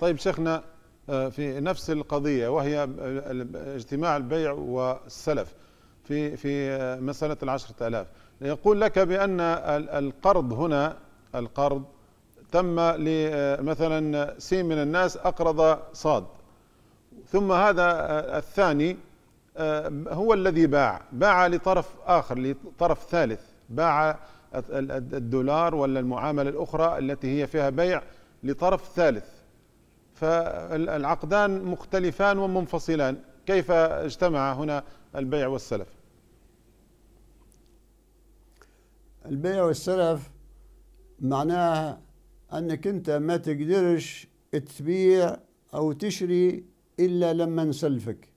طيب شيخنا آه، في نفس القضية وهي اجتماع البيع والسلف في في آه، مسألة العشرة آلاف يقول لك بأن القرض هنا القرض تم لمثلا آه، سين من الناس أقرض صاد ثم هذا الثاني هو الذي باع باع لطرف آخر لطرف ثالث باع الدولار ولا المعاملة الأخرى التي هي فيها بيع لطرف ثالث فالعقدان مختلفان ومنفصلان كيف اجتمع هنا البيع والسلف البيع والسلف معناه أنك أنت ما تقدرش تبيع أو تشري إلا لما نسلفك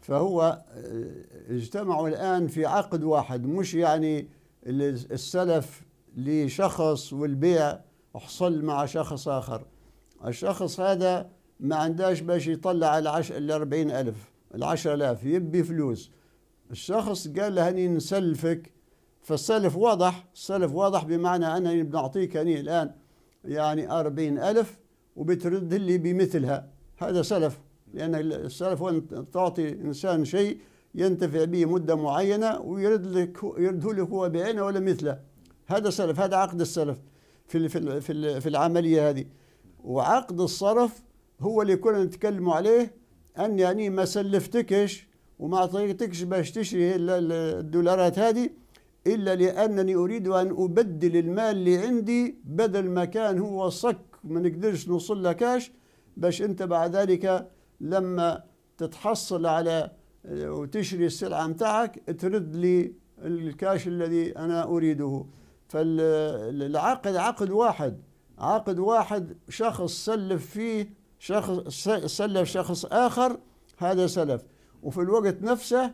فهو آه، اجتمعوا الآن في عقد واحد مش يعني السلف لشخص والبيع حصل مع شخص آخر الشخص هذا ما عندهاش باش يطلع على عش... الأربعين ألف العشرة آلاف يبي فلوس الشخص قال له هني نسلفك فالسلف واضح السلف واضح بمعنى أنني بنعطيك هني الآن يعني 40000 ألف وبترد لي بمثلها هذا سلف لأن السلف هو تعطي إنسان شيء ينتفع به مدة معينة ويرد لك يرده لك هو بعينه ولا مثله هذا سلف هذا عقد السلف في في في العملية هذه وعقد الصرف هو اللي كنا نتكلموا عليه أن يعني ما سلفتكش وما أعطيتكش باش تشري الدولارات هذه إلا لأنني أريد أن أبدل المال اللي عندي بدل ما كان هو صك ما نقدرش نوصل لكاش باش أنت بعد ذلك لما تتحصل على آه، وتشري السلعة متاعك ترد لي الكاش الذي أنا أريده فالعقد عقد واحد عقد واحد شخص سلف فيه شخص سلف شخص آخر هذا سلف وفي الوقت نفسه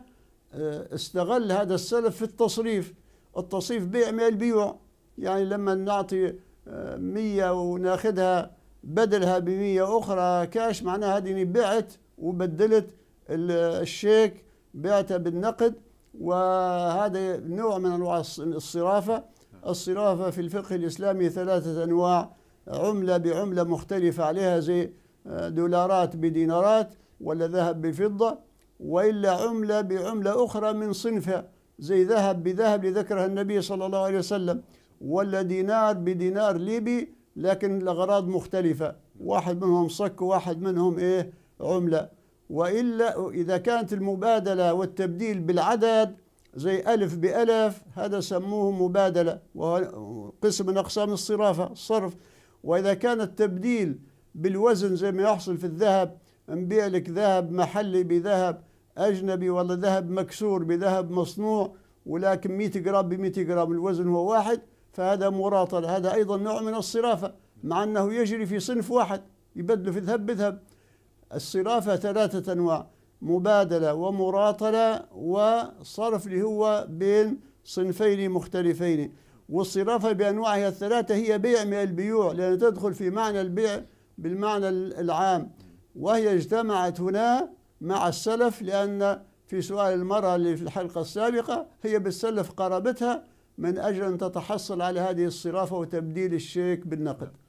آه، استغل هذا السلف في التصريف التصريف بيع ما البيوع يعني لما نعطي آه، مية وناخذها بدلها بمية أخرى كاش معناها هذه بعت وبدلت الشيك بعتها بالنقد وهذا نوع من أنواع الصرافة الصرافة في الفقه الإسلامي ثلاثة أنواع عملة بعملة مختلفة عليها زي آه، دولارات بدينارات ولا ذهب بفضة وإلا عملة بعملة أخرى من صنفها زي ذهب بذهب لذكرها النبي صلى الله عليه وسلم ولا دينار بدينار ليبي لكن الأغراض مختلفة واحد منهم صك وواحد منهم إيه عملة وإلا إذا كانت المبادلة والتبديل بالعدد زي ألف بألف هذا سموه مبادلة وقسم من أقسام الصرافة الصرف وإذا كان التبديل بالوزن زي ما يحصل في الذهب نبيع لك ذهب محلي بذهب أجنبي ولا ذهب مكسور بذهب مصنوع ولكن 100 جرام ب 100 جرام الوزن هو واحد فهذا مراطلة هذا أيضا نوع من الصرافة مع أنه يجري في صنف واحد يبدلوا في ذهب بذهب الصرافة ثلاثة أنواع مبادلة ومراطلة وصرف اللي هو بين صنفين مختلفين والصرافة بأنواعها الثلاثة هي بيع من البيوع لأن تدخل في معنى البيع بالمعنى العام وهي اجتمعت هنا مع السلف لأن في سؤال المرأة اللي في الحلقة السابقة هي بتسلف قرابتها من أجل أن تتحصل على هذه الصرافة وتبديل الشيك بالنقد